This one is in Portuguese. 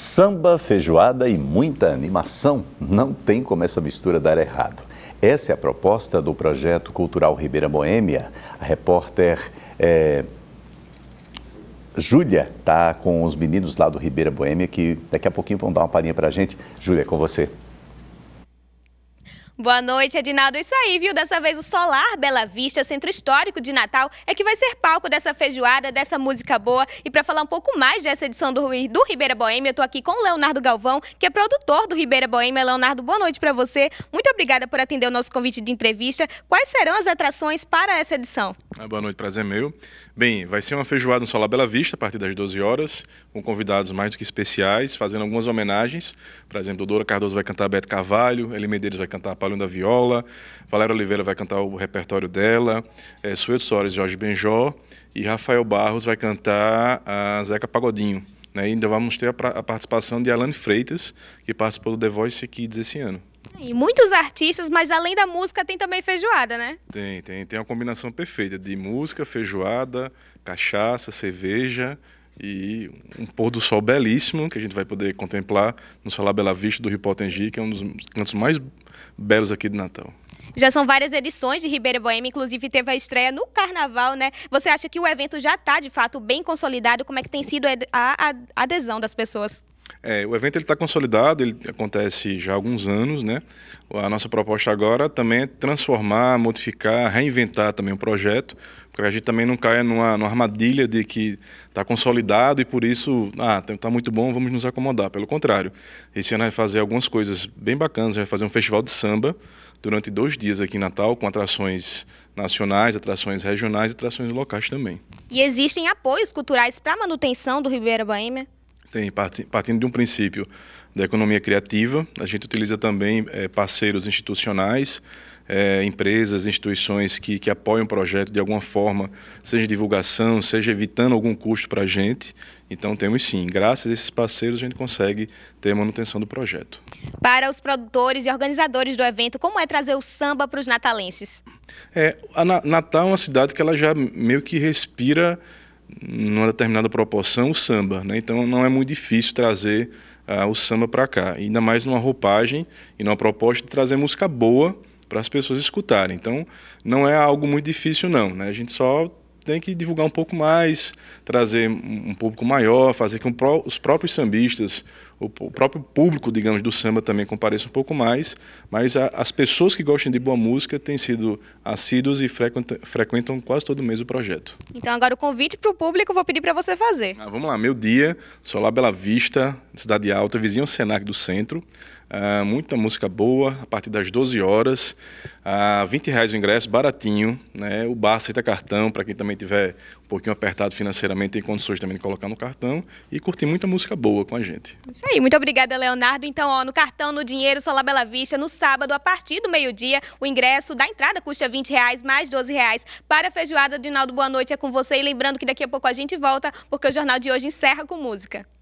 Samba, feijoada e muita animação. Não tem como essa mistura dar errado. Essa é a proposta do projeto cultural Ribeira Boêmia. A repórter é, Júlia está com os meninos lá do Ribeira Boêmia que daqui a pouquinho vão dar uma palhinha para a gente. Júlia, é com você. Boa noite, Edinaldo. Isso aí, viu? Dessa vez o Solar Bela Vista, Centro Histórico de Natal, é que vai ser palco dessa feijoada, dessa música boa. E para falar um pouco mais dessa edição do, do Ribeira Boêmia, eu estou aqui com o Leonardo Galvão, que é produtor do Ribeira Boêmia. Leonardo, boa noite para você. Muito obrigada por atender o nosso convite de entrevista. Quais serão as atrações para essa edição? Ah, boa noite, prazer é meu. Bem, vai ser uma feijoada no Solar Bela Vista, a partir das 12 horas, com convidados mais do que especiais, fazendo algumas homenagens. Por exemplo, Dora Cardoso vai cantar Beto Carvalho, Eli Medeiros vai cantar Napoleão da Viola, Valéria Oliveira vai cantar o repertório dela, é, Sueto Soares, Jorge Benjó e Rafael Barros vai cantar a Zeca Pagodinho. Né? E ainda vamos ter a, a participação de Alane Freitas, que participou do The Voice Kids esse ano. É, e muitos artistas, mas além da música tem também feijoada, né? Tem, tem. Tem uma combinação perfeita de música, feijoada, cachaça, cerveja e um pôr do sol belíssimo que a gente vai poder contemplar no Solar Bela Vista do Rio que é um dos cantos mais belos aqui de Natal. Já são várias edições de Ribeira Boêmia, inclusive teve a estreia no Carnaval, né? Você acha que o evento já está, de fato, bem consolidado? Como é que tem sido a adesão das pessoas? É, o evento está consolidado, ele acontece já há alguns anos. Né? A nossa proposta agora também é transformar, modificar, reinventar também o projeto, para que a gente também não caia numa, numa armadilha de que está consolidado e por isso ah, está tá muito bom, vamos nos acomodar. Pelo contrário, esse ano vai fazer algumas coisas bem bacanas, vai fazer um festival de samba durante dois dias aqui em Natal, com atrações nacionais, atrações regionais e atrações locais também. E existem apoios culturais para a manutenção do Ribeira Baêmia? Tem, partindo de um princípio da economia criativa, a gente utiliza também é, parceiros institucionais, é, empresas, instituições que, que apoiam o projeto de alguma forma, seja divulgação, seja evitando algum custo para a gente. Então temos sim, graças a esses parceiros a gente consegue ter manutenção do projeto. Para os produtores e organizadores do evento, como é trazer o samba para os natalenses? É, Natal é uma cidade que ela já meio que respira numa determinada proporção o samba, né? Então não é muito difícil trazer uh, o samba para cá, ainda mais numa roupagem e numa proposta de trazer música boa para as pessoas escutarem. Então não é algo muito difícil não, né? A gente só tem que divulgar um pouco mais, trazer um público maior, fazer com que os próprios sambistas, o, próprio público, digamos, do samba também compareça um pouco mais, mas as pessoas que gostam de boa música têm sido assíduos e frequentam, frequentam quase todo mês o projeto. Então agora o convite para o público vou pedir para você fazer. Ah, vamos lá, meu dia, sou lá Bela Vista, Cidade Alta, vizinho do Senac do Centro, ah, muita música boa, a partir das 12 horas. Uh, ah, 20 reais o ingresso, baratinho. Né? O bar aceita cartão, para quem também tiver um pouquinho apertado financeiramente, tem condições também de colocar no cartão. E curtir muita música boa com a gente. Isso aí, muito obrigada, Leonardo. Então, ó, no cartão, no dinheiro, Solar Bela Vista, no sábado, a partir do meio-dia, o ingresso da entrada custa 20 reais, mais 12 reais para a feijoada. Dinaldo, boa noite, é com você. E lembrando que daqui a pouco a gente volta, porque o Jornal de hoje encerra com música.